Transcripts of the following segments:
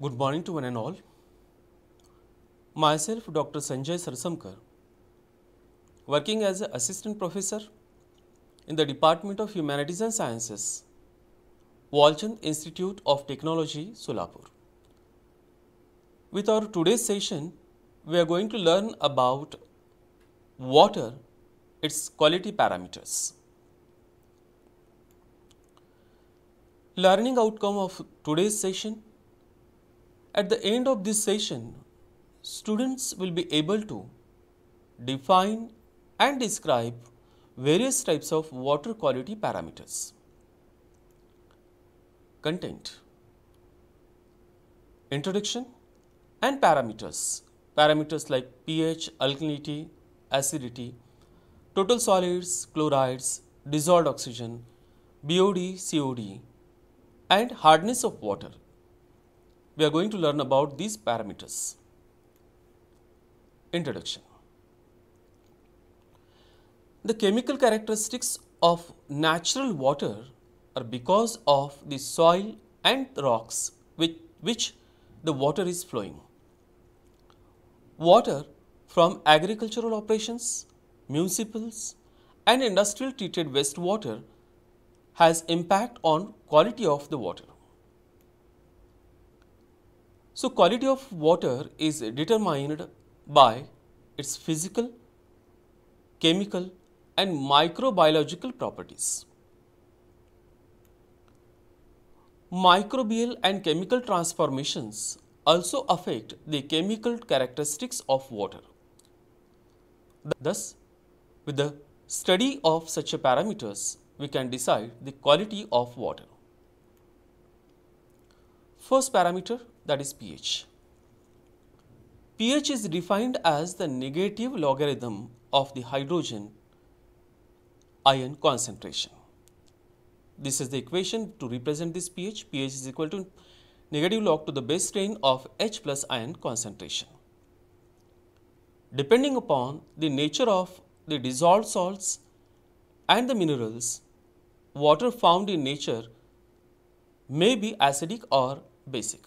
Good morning to one and all. Myself, Dr. Sanjay Sarsamkar, working as an assistant professor in the Department of Humanities and Sciences, Walchand Institute of Technology, Solapur. With our today's session, we are going to learn about water, its quality parameters. Learning outcome of today's session at the end of this session, students will be able to define and describe various types of water quality parameters. Content Introduction and parameters. Parameters like pH, alkalinity, acidity, total solids, chlorides, dissolved oxygen, BOD, COD and hardness of water we are going to learn about these parameters. Introduction The chemical characteristics of natural water are because of the soil and rocks with which the water is flowing. Water from agricultural operations, municipals and industrial treated wastewater has impact on quality of the water. So, quality of water is determined by its physical, chemical and microbiological properties. Microbial and chemical transformations also affect the chemical characteristics of water. Thus, with the study of such parameters, we can decide the quality of water. First parameter that is pH. pH is defined as the negative logarithm of the hydrogen ion concentration. This is the equation to represent this pH. pH is equal to negative log to the base strain of H plus ion concentration. Depending upon the nature of the dissolved salts and the minerals, water found in nature may be acidic or basic.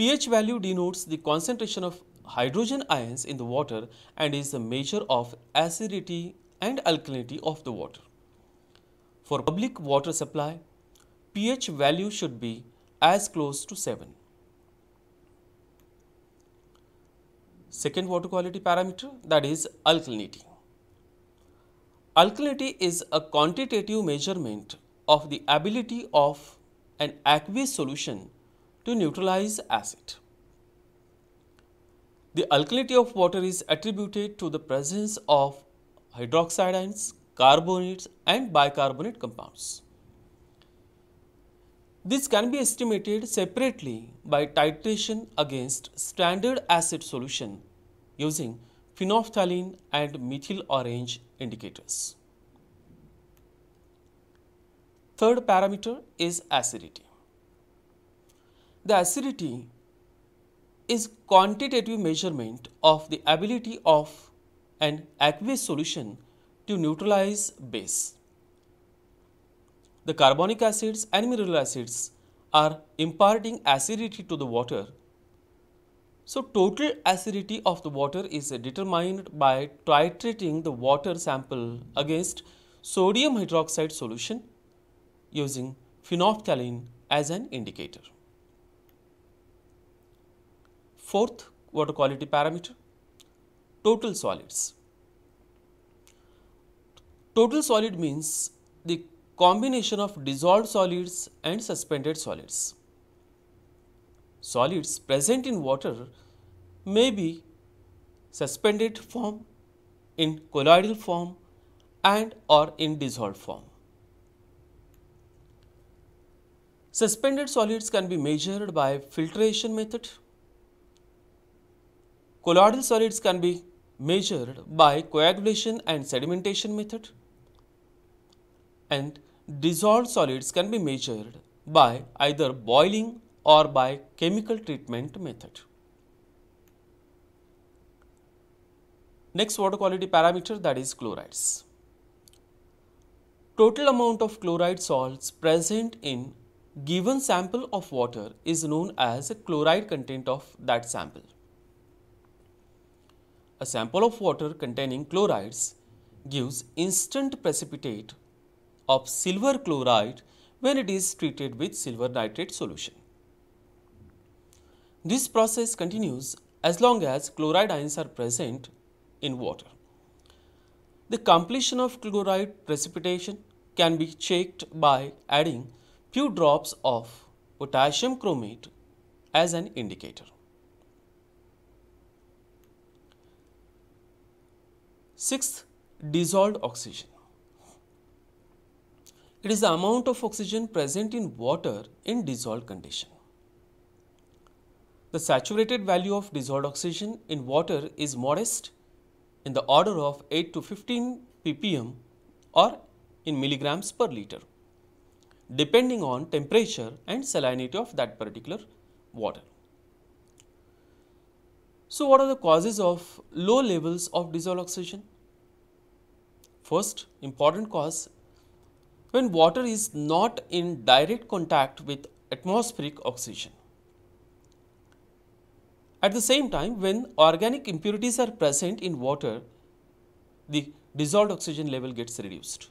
pH value denotes the concentration of hydrogen ions in the water and is a measure of acidity and alkalinity of the water. For public water supply, pH value should be as close to 7. Second water quality parameter that is alkalinity. Alkalinity is a quantitative measurement of the ability of an aqueous solution to neutralize acid. The alkalinity of water is attributed to the presence of hydroxide ions, carbonates and bicarbonate compounds. This can be estimated separately by titration against standard acid solution using phenolphthalein and methyl orange indicators. Third parameter is acidity. The acidity is quantitative measurement of the ability of an aqueous solution to neutralize base. The carbonic acids and mineral acids are imparting acidity to the water. So, total acidity of the water is determined by titrating the water sample against sodium hydroxide solution using phenolphthalein as an indicator. Fourth water quality parameter, total solids. Total solid means the combination of dissolved solids and suspended solids. Solids present in water may be suspended form, in colloidal form and or in dissolved form. Suspended solids can be measured by filtration method. Colloidal solids can be measured by coagulation and sedimentation method. And dissolved solids can be measured by either boiling or by chemical treatment method. Next water quality parameter that is chlorides. Total amount of chloride salts present in given sample of water is known as chloride content of that sample. A sample of water containing chlorides gives instant precipitate of silver chloride when it is treated with silver nitrate solution. This process continues as long as chloride ions are present in water. The completion of chloride precipitation can be checked by adding few drops of potassium chromate as an indicator. Sixth, dissolved oxygen. It is the amount of oxygen present in water in dissolved condition. The saturated value of dissolved oxygen in water is modest in the order of 8 to 15 ppm or in milligrams per liter depending on temperature and salinity of that particular water. So, what are the causes of low levels of dissolved oxygen? First important cause, when water is not in direct contact with atmospheric oxygen. At the same time, when organic impurities are present in water, the dissolved oxygen level gets reduced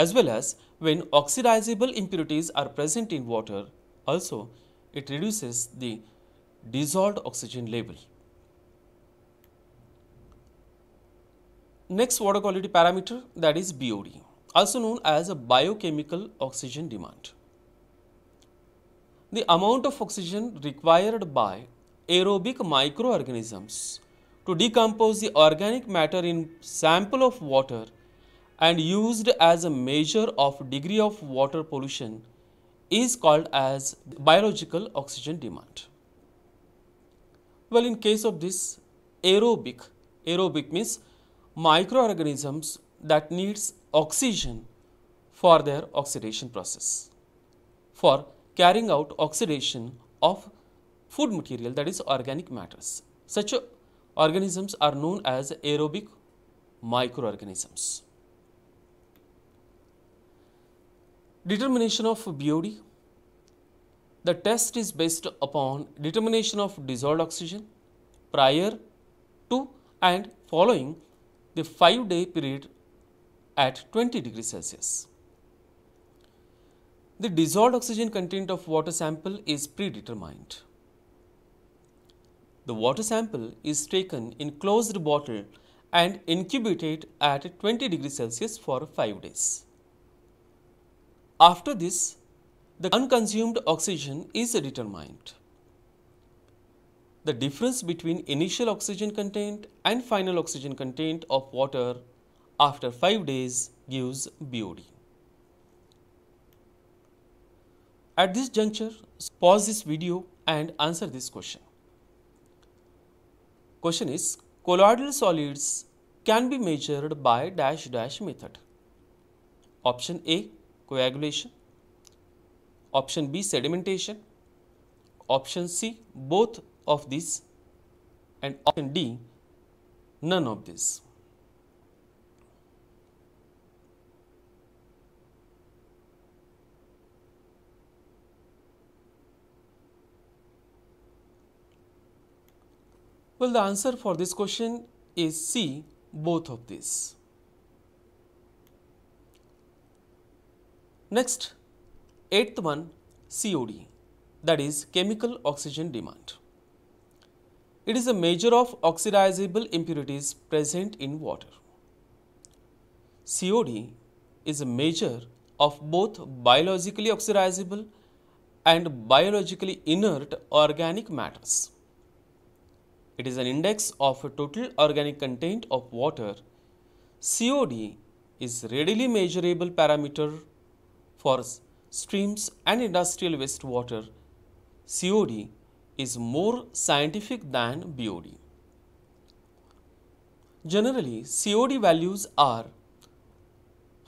as well as when oxidizable impurities are present in water, also it reduces the dissolved oxygen level. Next water quality parameter that is BOD, also known as a biochemical oxygen demand. The amount of oxygen required by aerobic microorganisms to decompose the organic matter in sample of water and used as a measure of degree of water pollution is called as biological oxygen demand. Well, in case of this aerobic, aerobic means microorganisms that needs oxygen for their oxidation process, for carrying out oxidation of food material that is organic matters. Such organisms are known as aerobic microorganisms. Determination of BOD. The test is based upon determination of dissolved oxygen prior to and following the 5 day period at 20 degrees Celsius. The dissolved oxygen content of water sample is predetermined. The water sample is taken in closed bottle and incubated at 20 degrees Celsius for 5 days. After this, the unconsumed oxygen is determined. The difference between initial oxygen content and final oxygen content of water after 5 days gives BOD. At this juncture, pause this video and answer this question. Question is, colloidal solids can be measured by dash dash method. Option A coagulation, option B sedimentation, option C both of these and option D none of these. Well, the answer for this question is C, both of these. Next, eighth one COD that is chemical oxygen demand. It is a measure of oxidizable impurities present in water. COD is a measure of both biologically oxidizable and biologically inert organic matters. It is an index of total organic content of water. COD is readily measurable parameter for streams and industrial wastewater, COD is more scientific than BOD. Generally, COD values are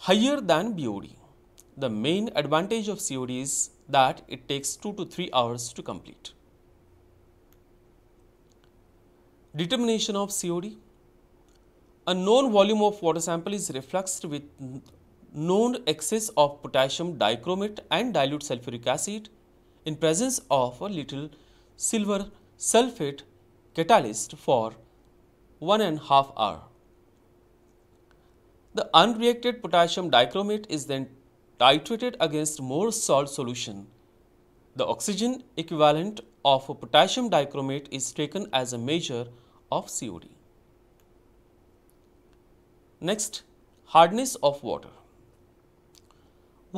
higher than BOD. The main advantage of COD is that it takes 2 to 3 hours to complete. Determination of COD A known volume of water sample is refluxed with known excess of potassium dichromate and dilute sulfuric acid in presence of a little silver sulfate catalyst for one and a half hour. The unreacted potassium dichromate is then titrated against more salt solution. The oxygen equivalent of potassium dichromate is taken as a measure of COD. Next, hardness of water.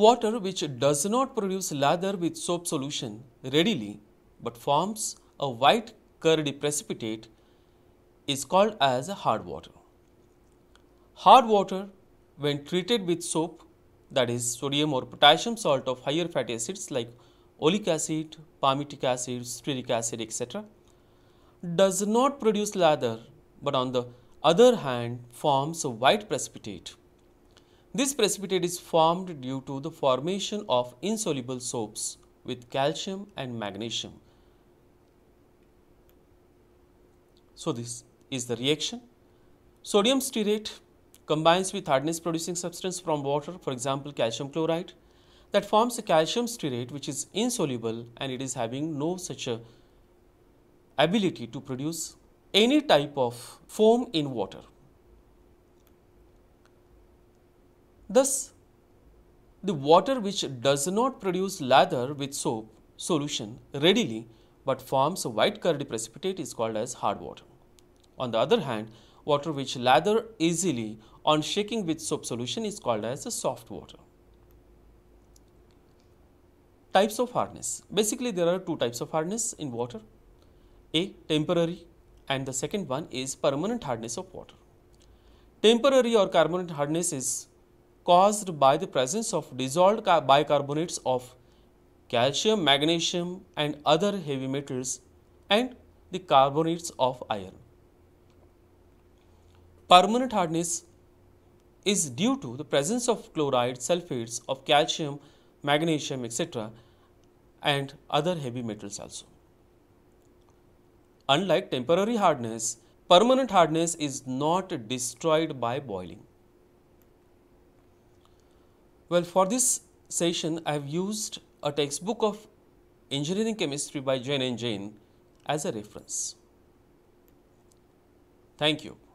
Water which does not produce lather with soap solution readily but forms a white curdy precipitate is called as hard water. Hard water when treated with soap that is sodium or potassium salt of higher fatty acids like oleic acid, palmitic acid, stearic acid etc. does not produce lather but on the other hand forms a white precipitate. This precipitate is formed due to the formation of insoluble soaps with calcium and magnesium. So, this is the reaction. Sodium stearate combines with hardness producing substance from water, for example, calcium chloride, that forms a calcium stearate which is insoluble and it is having no such a ability to produce any type of foam in water. Thus, the water which does not produce lather with soap solution readily but forms a white curdy precipitate is called as hard water. On the other hand, water which lather easily on shaking with soap solution is called as a soft water. Types of hardness. Basically, there are two types of hardness in water. A. Temporary and the second one is permanent hardness of water. Temporary or permanent hardness is caused by the presence of dissolved bicarbonates of calcium, magnesium and other heavy metals and the carbonates of iron. Permanent hardness is due to the presence of chloride sulfates of calcium, magnesium etc and other heavy metals also. Unlike temporary hardness, permanent hardness is not destroyed by boiling. Well, for this session, I have used a textbook of engineering chemistry by Jane and Jane as a reference. Thank you.